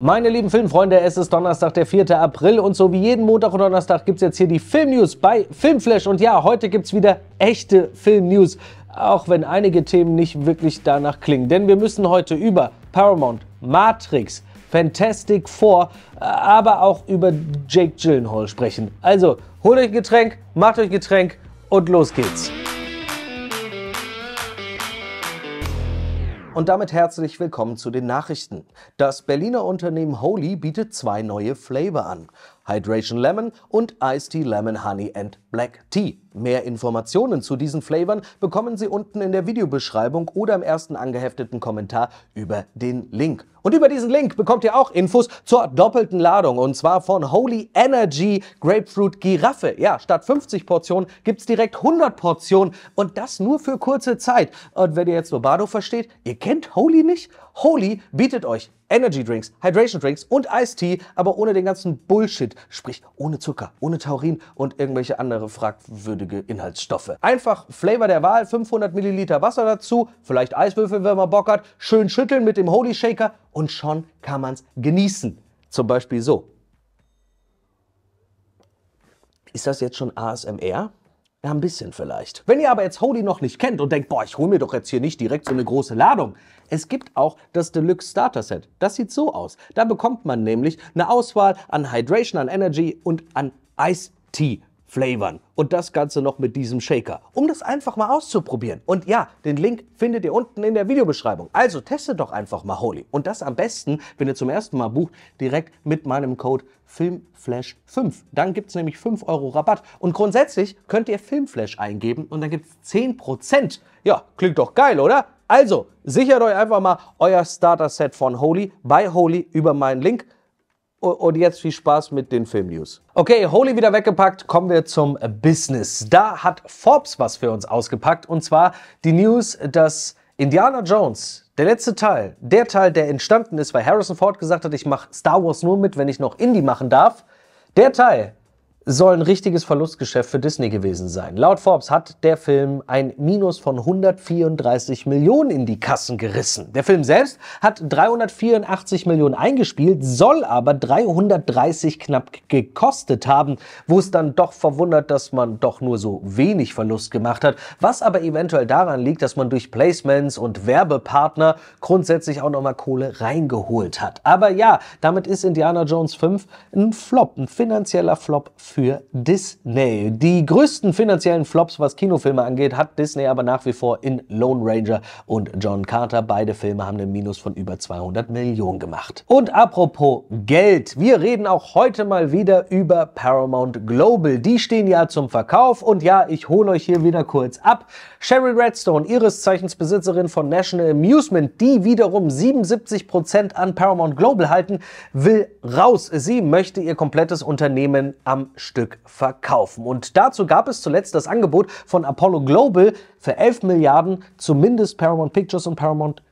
Meine lieben Filmfreunde, es ist Donnerstag, der 4. April und so wie jeden Montag und Donnerstag gibt es jetzt hier die Filmnews bei Filmflash. Und ja, heute gibt es wieder echte Filmnews, auch wenn einige Themen nicht wirklich danach klingen. Denn wir müssen heute über Paramount, Matrix, Fantastic Four, äh, aber auch über Jake Gyllenhaal sprechen. Also holt euch ein Getränk, macht euch ein Getränk und los geht's. Und damit herzlich willkommen zu den Nachrichten. Das Berliner Unternehmen Holy bietet zwei neue Flavor an. Hydration Lemon und Iced Tea Lemon Honey and Black Tea. Mehr Informationen zu diesen Flavern bekommen Sie unten in der Videobeschreibung oder im ersten angehefteten Kommentar über den Link. Und über diesen Link bekommt ihr auch Infos zur doppelten Ladung und zwar von Holy Energy Grapefruit Giraffe. Ja, statt 50 Portionen gibt es direkt 100 Portionen und das nur für kurze Zeit. Und wenn ihr jetzt Lobado versteht, ihr kennt Holy nicht? Holy bietet euch Energy Drinks, Hydration Drinks und Iced Tea, aber ohne den ganzen Bullshit, sprich ohne Zucker, ohne Taurin und irgendwelche andere fragwürdige Inhaltsstoffe. Einfach Flavor der Wahl, 500 Milliliter Wasser dazu, vielleicht Eiswürfel, wenn man Bock hat, schön schütteln mit dem Holy Shaker und schon kann man's genießen. Zum Beispiel so. Ist das jetzt schon ASMR? Ja, ein bisschen vielleicht. Wenn ihr aber jetzt Holy noch nicht kennt und denkt, boah, ich hole mir doch jetzt hier nicht direkt so eine große Ladung. Es gibt auch das Deluxe Starter Set. Das sieht so aus. Da bekommt man nämlich eine Auswahl an Hydration, an Energy und an Ice Tea flavern. Und das Ganze noch mit diesem Shaker, um das einfach mal auszuprobieren. Und ja, den Link findet ihr unten in der Videobeschreibung. Also testet doch einfach mal Holy. Und das am besten, wenn ihr zum ersten Mal bucht, direkt mit meinem Code FilmFlash5. Dann gibt es nämlich 5 Euro Rabatt. Und grundsätzlich könnt ihr FilmFlash eingeben und dann gibt es 10%. Ja, klingt doch geil, oder? Also, sichert euch einfach mal euer Starter-Set von Holy bei Holy über meinen Link. Und jetzt viel Spaß mit den Filmnews. Okay, Holy wieder weggepackt, kommen wir zum Business. Da hat Forbes was für uns ausgepackt und zwar die News, dass Indiana Jones, der letzte Teil, der Teil, der entstanden ist, weil Harrison Ford gesagt hat, ich mache Star Wars nur mit, wenn ich noch Indie machen darf, der Teil soll ein richtiges Verlustgeschäft für Disney gewesen sein. Laut Forbes hat der Film ein Minus von 134 Millionen in die Kassen gerissen. Der Film selbst hat 384 Millionen eingespielt, soll aber 330 knapp gekostet haben, wo es dann doch verwundert, dass man doch nur so wenig Verlust gemacht hat, was aber eventuell daran liegt, dass man durch Placements und Werbepartner grundsätzlich auch nochmal Kohle reingeholt hat. Aber ja, damit ist Indiana Jones 5 ein Flop, ein finanzieller Flop für für Disney. Die größten finanziellen Flops, was Kinofilme angeht, hat Disney aber nach wie vor in Lone Ranger und John Carter. Beide Filme haben einen Minus von über 200 Millionen gemacht. Und apropos Geld, wir reden auch heute mal wieder über Paramount Global. Die stehen ja zum Verkauf und ja, ich hole euch hier wieder kurz ab. Sherry Redstone, ihres Zeichens Besitzerin von National Amusement, die wiederum 77% Prozent an Paramount Global halten, will raus. Sie möchte ihr komplettes Unternehmen am Sch Stück verkaufen. Und dazu gab es zuletzt das Angebot von Apollo Global für 11 Milliarden zumindest Paramount Pictures und Paramount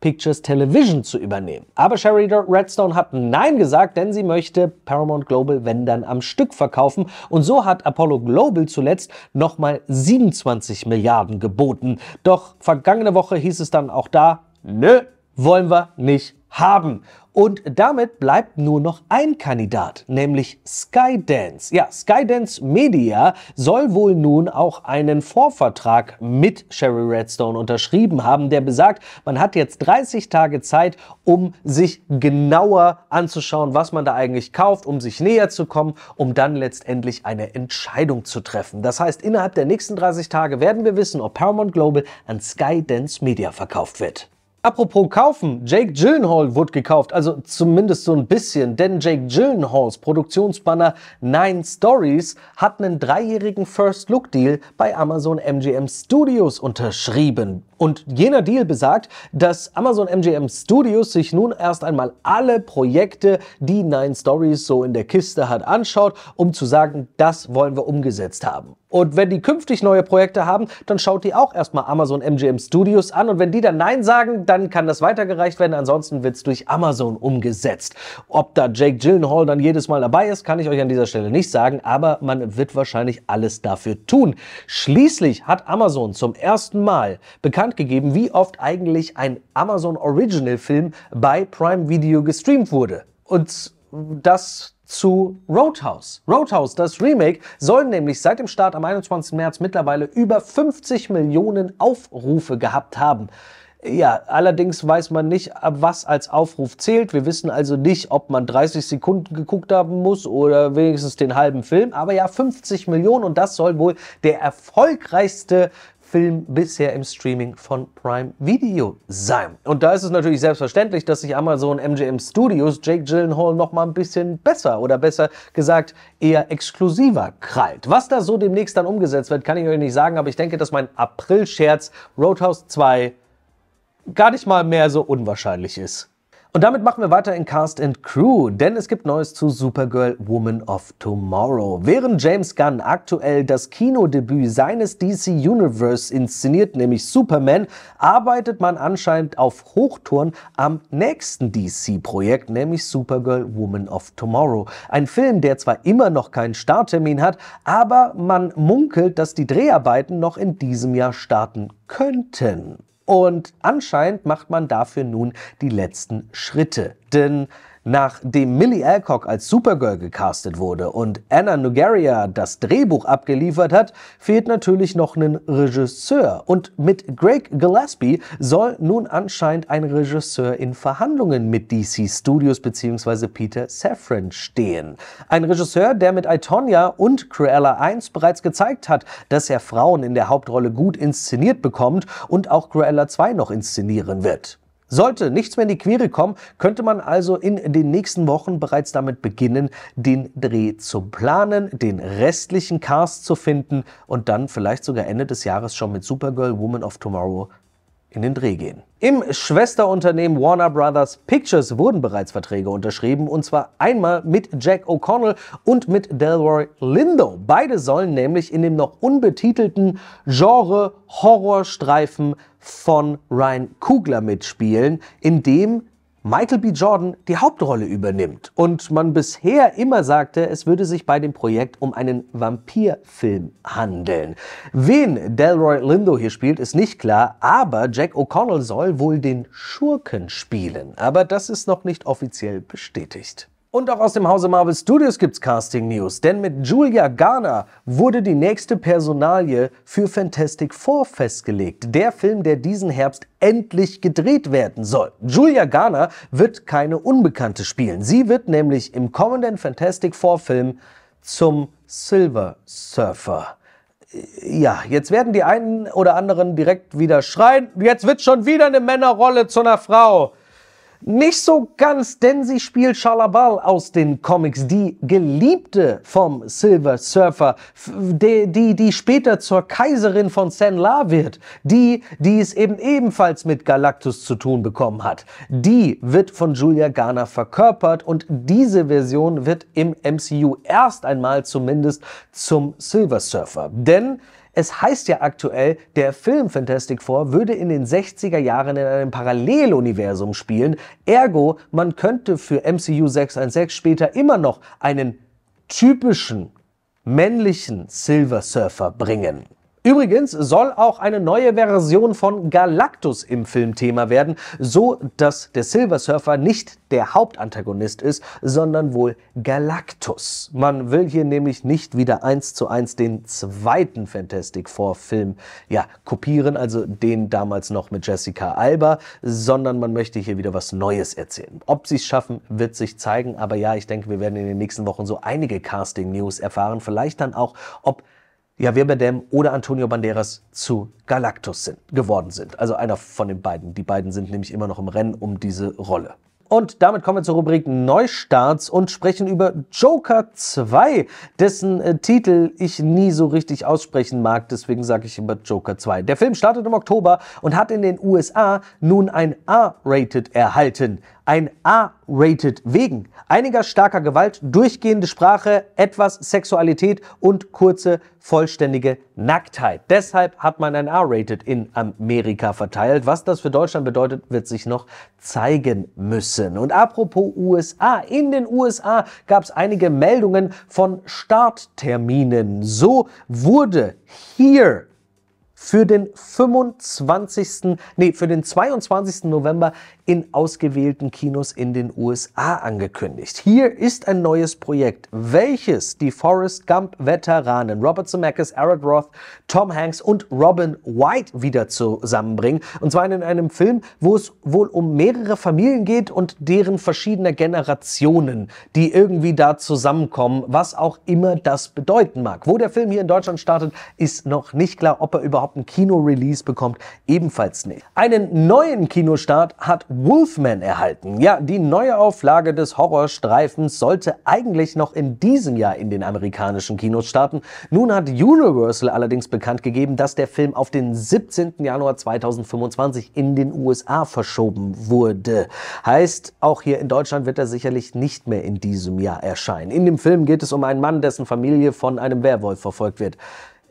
Pictures Television zu übernehmen. Aber Sherry Redstone hat Nein gesagt, denn sie möchte Paramount Global, wenn dann, am Stück verkaufen. Und so hat Apollo Global zuletzt nochmal 27 Milliarden geboten. Doch vergangene Woche hieß es dann auch da, nö, wollen wir nicht haben. Und damit bleibt nur noch ein Kandidat, nämlich Skydance. Ja, Skydance Media soll wohl nun auch einen Vorvertrag mit Sherry Redstone unterschrieben haben, der besagt, man hat jetzt 30 Tage Zeit, um sich genauer anzuschauen, was man da eigentlich kauft, um sich näher zu kommen, um dann letztendlich eine Entscheidung zu treffen. Das heißt, innerhalb der nächsten 30 Tage werden wir wissen, ob Paramount Global an Skydance Media verkauft wird. Apropos kaufen, Jake Gyllenhaal wurde gekauft, also zumindest so ein bisschen, denn Jake Gyllenhaals Produktionsbanner Nine Stories hat einen dreijährigen First Look Deal bei Amazon MGM Studios unterschrieben. Und jener Deal besagt, dass Amazon MGM Studios sich nun erst einmal alle Projekte, die Nine Stories so in der Kiste hat, anschaut, um zu sagen, das wollen wir umgesetzt haben. Und wenn die künftig neue Projekte haben, dann schaut die auch erstmal Amazon MGM Studios an. Und wenn die dann Nein sagen, dann kann das weitergereicht werden. Ansonsten wird es durch Amazon umgesetzt. Ob da Jake Gyllenhaal dann jedes Mal dabei ist, kann ich euch an dieser Stelle nicht sagen. Aber man wird wahrscheinlich alles dafür tun. Schließlich hat Amazon zum ersten Mal bekannt bekannt gegeben, wie oft eigentlich ein Amazon Original Film bei Prime Video gestreamt wurde. Und das zu Roadhouse. Roadhouse, das Remake, soll nämlich seit dem Start am 21. März mittlerweile über 50 Millionen Aufrufe gehabt haben. Ja, allerdings weiß man nicht, was als Aufruf zählt. Wir wissen also nicht, ob man 30 Sekunden geguckt haben muss oder wenigstens den halben Film. Aber ja, 50 Millionen und das soll wohl der erfolgreichste Film bisher im Streaming von Prime Video sein. Und da ist es natürlich selbstverständlich, dass sich Amazon MGM Studios Jake Gyllenhaal noch mal ein bisschen besser oder besser gesagt eher exklusiver krallt. Was da so demnächst dann umgesetzt wird, kann ich euch nicht sagen, aber ich denke, dass mein April-Scherz Roadhouse 2 gar nicht mal mehr so unwahrscheinlich ist. Und damit machen wir weiter in Cast and Crew, denn es gibt Neues zu Supergirl Woman of Tomorrow. Während James Gunn aktuell das Kinodebüt seines DC Universe inszeniert, nämlich Superman, arbeitet man anscheinend auf Hochtouren am nächsten DC-Projekt, nämlich Supergirl Woman of Tomorrow. Ein Film, der zwar immer noch keinen Starttermin hat, aber man munkelt, dass die Dreharbeiten noch in diesem Jahr starten könnten. Und anscheinend macht man dafür nun die letzten Schritte. Denn Nachdem Millie Alcock als Supergirl gecastet wurde und Anna Nugaria das Drehbuch abgeliefert hat, fehlt natürlich noch ein Regisseur. Und mit Greg Gillespie soll nun anscheinend ein Regisseur in Verhandlungen mit DC Studios bzw. Peter Safran stehen. Ein Regisseur, der mit Itonia und Cruella 1 bereits gezeigt hat, dass er Frauen in der Hauptrolle gut inszeniert bekommt und auch Cruella 2 noch inszenieren wird. Sollte nichts mehr in die Quere kommen, könnte man also in den nächsten Wochen bereits damit beginnen, den Dreh zu planen, den restlichen Cast zu finden und dann vielleicht sogar Ende des Jahres schon mit Supergirl Woman of Tomorrow in den Dreh gehen. Im Schwesterunternehmen Warner Brothers Pictures wurden bereits Verträge unterschrieben, und zwar einmal mit Jack O'Connell und mit Delroy Lindo. Beide sollen nämlich in dem noch unbetitelten Genre Horrorstreifen von Ryan Kugler mitspielen, in dem Michael B. Jordan die Hauptrolle übernimmt. Und man bisher immer sagte, es würde sich bei dem Projekt um einen Vampirfilm handeln. Wen Delroy Lindo hier spielt, ist nicht klar, aber Jack O'Connell soll wohl den Schurken spielen. Aber das ist noch nicht offiziell bestätigt. Und auch aus dem Hause Marvel Studios gibt's Casting News, denn mit Julia Garner wurde die nächste Personalie für Fantastic Four festgelegt, der Film, der diesen Herbst endlich gedreht werden soll. Julia Garner wird keine Unbekannte spielen. Sie wird nämlich im kommenden Fantastic Four Film zum Silver Surfer. Ja, jetzt werden die einen oder anderen direkt wieder schreien, jetzt wird schon wieder eine Männerrolle zu einer Frau. Nicht so ganz, denn sie spielt Charlabal aus den Comics, die Geliebte vom Silver Surfer, die, die, die später zur Kaiserin von La wird, die, die es eben ebenfalls mit Galactus zu tun bekommen hat. Die wird von Julia Garner verkörpert und diese Version wird im MCU erst einmal zumindest zum Silver Surfer. Denn es heißt ja aktuell, der Film Fantastic Four würde in den 60er Jahren in einem Paralleluniversum spielen. Ergo, man könnte für MCU 616 später immer noch einen typischen männlichen Silver Surfer bringen. Übrigens soll auch eine neue Version von Galactus im Filmthema werden, so dass der Silver Surfer nicht der Hauptantagonist ist, sondern wohl Galactus. Man will hier nämlich nicht wieder eins zu eins den zweiten Fantastic Four Film ja, kopieren, also den damals noch mit Jessica Alba, sondern man möchte hier wieder was Neues erzählen. Ob sie es schaffen, wird sich zeigen, aber ja, ich denke, wir werden in den nächsten Wochen so einige Casting News erfahren, vielleicht dann auch, ob Javier Bardem oder Antonio Banderas zu Galactus sind, geworden sind. Also einer von den beiden. Die beiden sind nämlich immer noch im Rennen um diese Rolle. Und damit kommen wir zur Rubrik Neustarts und sprechen über Joker 2, dessen äh, Titel ich nie so richtig aussprechen mag, deswegen sage ich immer Joker 2. Der Film startet im Oktober und hat in den USA nun ein R-Rated erhalten ein a rated wegen einiger starker Gewalt, durchgehende Sprache, etwas Sexualität und kurze vollständige Nacktheit. Deshalb hat man ein a rated in Amerika verteilt. Was das für Deutschland bedeutet, wird sich noch zeigen müssen. Und apropos USA, in den USA gab es einige Meldungen von Startterminen. So wurde hier für den 25. Nee, für den 22. November in ausgewählten Kinos in den USA angekündigt. Hier ist ein neues Projekt, welches die Forrest Gump Veteranen Robert Zemeckis, Aaron Roth, Tom Hanks und Robin White wieder zusammenbringen und zwar in einem Film, wo es wohl um mehrere Familien geht und deren verschiedene Generationen, die irgendwie da zusammenkommen, was auch immer das bedeuten mag. Wo der Film hier in Deutschland startet, ist noch nicht klar, ob er überhaupt soften Kino-Release bekommt, ebenfalls nicht. Einen neuen Kinostart hat Wolfman erhalten. Ja, die neue Auflage des Horrorstreifens sollte eigentlich noch in diesem Jahr in den amerikanischen Kinos starten. Nun hat Universal allerdings bekannt gegeben, dass der Film auf den 17. Januar 2025 in den USA verschoben wurde. Heißt, auch hier in Deutschland wird er sicherlich nicht mehr in diesem Jahr erscheinen. In dem Film geht es um einen Mann, dessen Familie von einem Werwolf verfolgt wird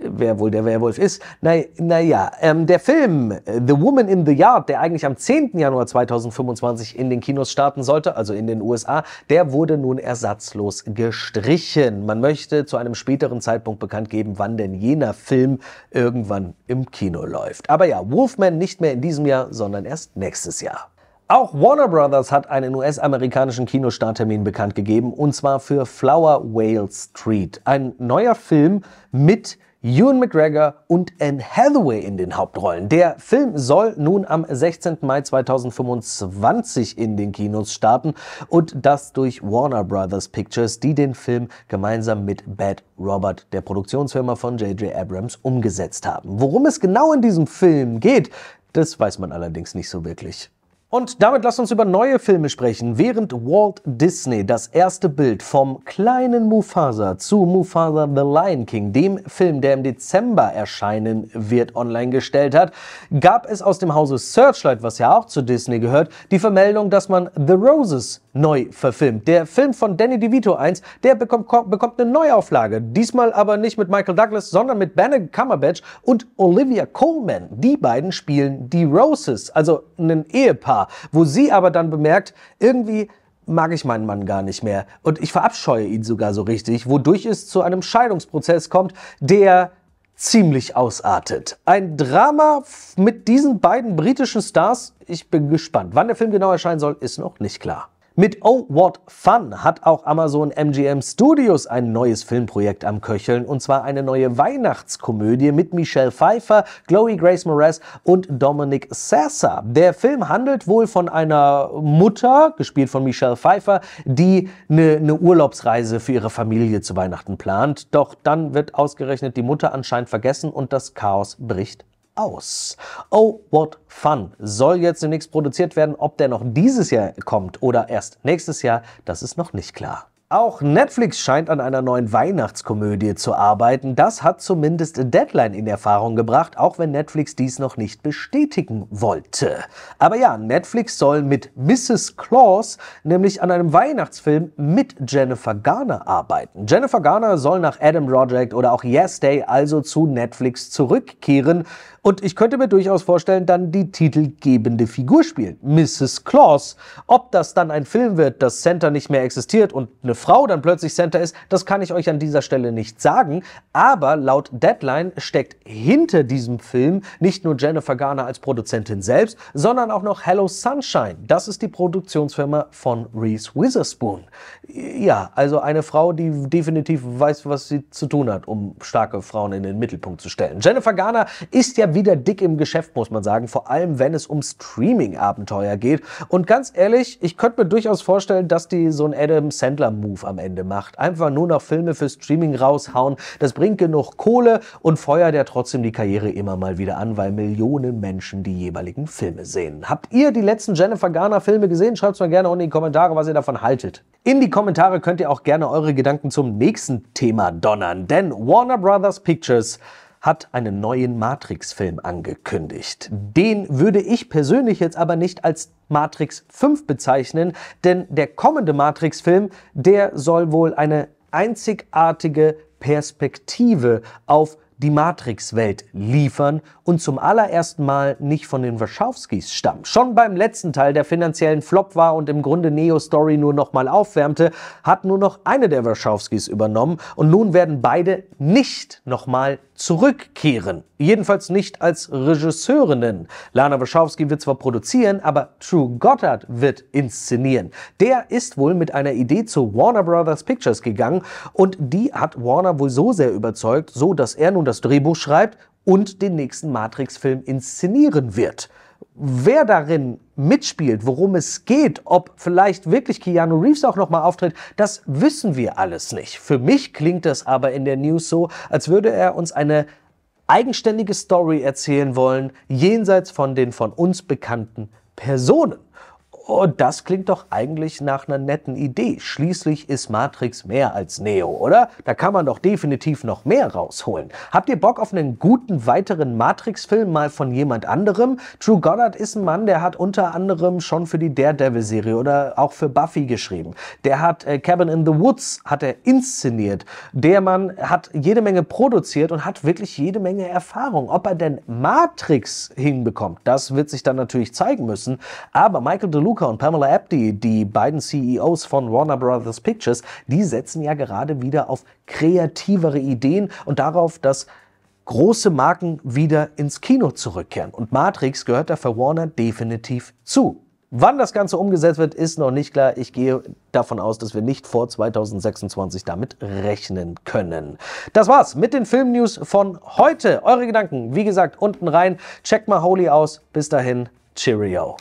wer wohl der Werwolf ist. Na, naja, ähm, der Film äh, The Woman in the Yard, der eigentlich am 10. Januar 2025 in den Kinos starten sollte, also in den USA, der wurde nun ersatzlos gestrichen. Man möchte zu einem späteren Zeitpunkt bekannt geben, wann denn jener Film irgendwann im Kino läuft. Aber ja, Wolfman nicht mehr in diesem Jahr, sondern erst nächstes Jahr. Auch Warner Brothers hat einen US-amerikanischen Kinostarttermin bekannt gegeben, und zwar für Flower Whale Street. Ein neuer Film mit Ewan McGregor und Anne Hathaway in den Hauptrollen. Der Film soll nun am 16. Mai 2025 in den Kinos starten und das durch Warner Brothers Pictures, die den Film gemeinsam mit Bad Robert, der Produktionsfirma von J.J. Abrams, umgesetzt haben. Worum es genau in diesem Film geht, das weiß man allerdings nicht so wirklich. Und damit lasst uns über neue Filme sprechen. Während Walt Disney das erste Bild vom kleinen Mufasa zu Mufasa The Lion King, dem Film, der im Dezember erscheinen wird, online gestellt hat, gab es aus dem Hause Searchlight, was ja auch zu Disney gehört, die Vermeldung, dass man The Roses neu verfilmt. Der Film von Danny DeVito 1, der bekommt, bekommt eine Neuauflage. Diesmal aber nicht mit Michael Douglas, sondern mit Benedict Cumberbatch und Olivia Coleman. Die beiden spielen die Roses, also einen Ehepaar war, wo sie aber dann bemerkt, irgendwie mag ich meinen Mann gar nicht mehr und ich verabscheue ihn sogar so richtig, wodurch es zu einem Scheidungsprozess kommt, der ziemlich ausartet. Ein Drama mit diesen beiden britischen Stars. Ich bin gespannt. Wann der Film genau erscheinen soll, ist noch nicht klar. Mit Oh What Fun hat auch Amazon MGM Studios ein neues Filmprojekt am Köcheln und zwar eine neue Weihnachtskomödie mit Michelle Pfeiffer, Chloe Grace Moretz und Dominic Sessa. Der Film handelt wohl von einer Mutter, gespielt von Michelle Pfeiffer, die eine, eine Urlaubsreise für ihre Familie zu Weihnachten plant. Doch dann wird ausgerechnet die Mutter anscheinend vergessen und das Chaos bricht aus. Oh, what fun! Soll jetzt demnächst produziert werden. Ob der noch dieses Jahr kommt oder erst nächstes Jahr, das ist noch nicht klar. Auch Netflix scheint an einer neuen Weihnachtskomödie zu arbeiten. Das hat zumindest Deadline in Erfahrung gebracht, auch wenn Netflix dies noch nicht bestätigen wollte. Aber ja, Netflix soll mit Mrs. Claus nämlich an einem Weihnachtsfilm mit Jennifer Garner arbeiten. Jennifer Garner soll nach Adam Project oder auch Yes Day also zu Netflix zurückkehren und ich könnte mir durchaus vorstellen, dann die titelgebende Figur spielen, Mrs. Claus. Ob das dann ein Film wird, das Center nicht mehr existiert und eine Frau dann plötzlich Center ist, das kann ich euch an dieser Stelle nicht sagen. Aber laut Deadline steckt hinter diesem Film nicht nur Jennifer Garner als Produzentin selbst, sondern auch noch Hello Sunshine. Das ist die Produktionsfirma von Reese Witherspoon. Ja, also eine Frau, die definitiv weiß, was sie zu tun hat, um starke Frauen in den Mittelpunkt zu stellen. Jennifer Garner ist ja wieder dick im Geschäft, muss man sagen, vor allem wenn es um Streaming-Abenteuer geht. Und ganz ehrlich, ich könnte mir durchaus vorstellen, dass die so ein Adam sandler move Move am Ende macht. Einfach nur noch Filme für Streaming raushauen. Das bringt genug Kohle und feuert ja trotzdem die Karriere immer mal wieder an, weil Millionen Menschen die jeweiligen Filme sehen. Habt ihr die letzten Jennifer Garner Filme gesehen? Schreibt es mal gerne unten in die Kommentare, was ihr davon haltet. In die Kommentare könnt ihr auch gerne eure Gedanken zum nächsten Thema donnern, denn Warner Brothers Pictures hat einen neuen Matrix-Film angekündigt. Den würde ich persönlich jetzt aber nicht als Matrix 5 bezeichnen, denn der kommende Matrix-Film, der soll wohl eine einzigartige Perspektive auf die Matrix-Welt liefern und zum allerersten Mal nicht von den Wachowskis stammt. Schon beim letzten Teil, der finanziellen Flop war und im Grunde Neo Story nur nochmal aufwärmte, hat nur noch eine der Wachowskis übernommen und nun werden beide nicht nochmal zurückkehren. Jedenfalls nicht als Regisseurinnen. Lana Wachowski wird zwar produzieren, aber True Goddard wird inszenieren. Der ist wohl mit einer Idee zu Warner Brothers Pictures gegangen und die hat Warner wohl so sehr überzeugt, so dass er nun das Drehbuch schreibt und den nächsten Matrix-Film inszenieren wird wer darin mitspielt, worum es geht, ob vielleicht wirklich Keanu Reeves auch nochmal auftritt, das wissen wir alles nicht. Für mich klingt das aber in der News so, als würde er uns eine eigenständige Story erzählen wollen, jenseits von den von uns bekannten Personen. Und oh, das klingt doch eigentlich nach einer netten Idee. Schließlich ist Matrix mehr als Neo, oder? Da kann man doch definitiv noch mehr rausholen. Habt ihr Bock auf einen guten weiteren Matrix-Film mal von jemand anderem? True Goddard ist ein Mann, der hat unter anderem schon für die Daredevil-Serie oder auch für Buffy geschrieben. Der hat äh, Cabin in the Woods hat er inszeniert. Der Mann hat jede Menge produziert und hat wirklich jede Menge Erfahrung. Ob er denn Matrix hinbekommt, das wird sich dann natürlich zeigen müssen. Aber Michael DeLu Luca und Pamela Abdi, die beiden CEOs von Warner Brothers Pictures, die setzen ja gerade wieder auf kreativere Ideen und darauf, dass große Marken wieder ins Kino zurückkehren. Und Matrix gehört da für Warner definitiv zu. Wann das Ganze umgesetzt wird, ist noch nicht klar. Ich gehe davon aus, dass wir nicht vor 2026 damit rechnen können. Das war's mit den Filmnews von heute. Eure Gedanken, wie gesagt, unten rein. Checkt mal Holy aus. Bis dahin, Cheerio.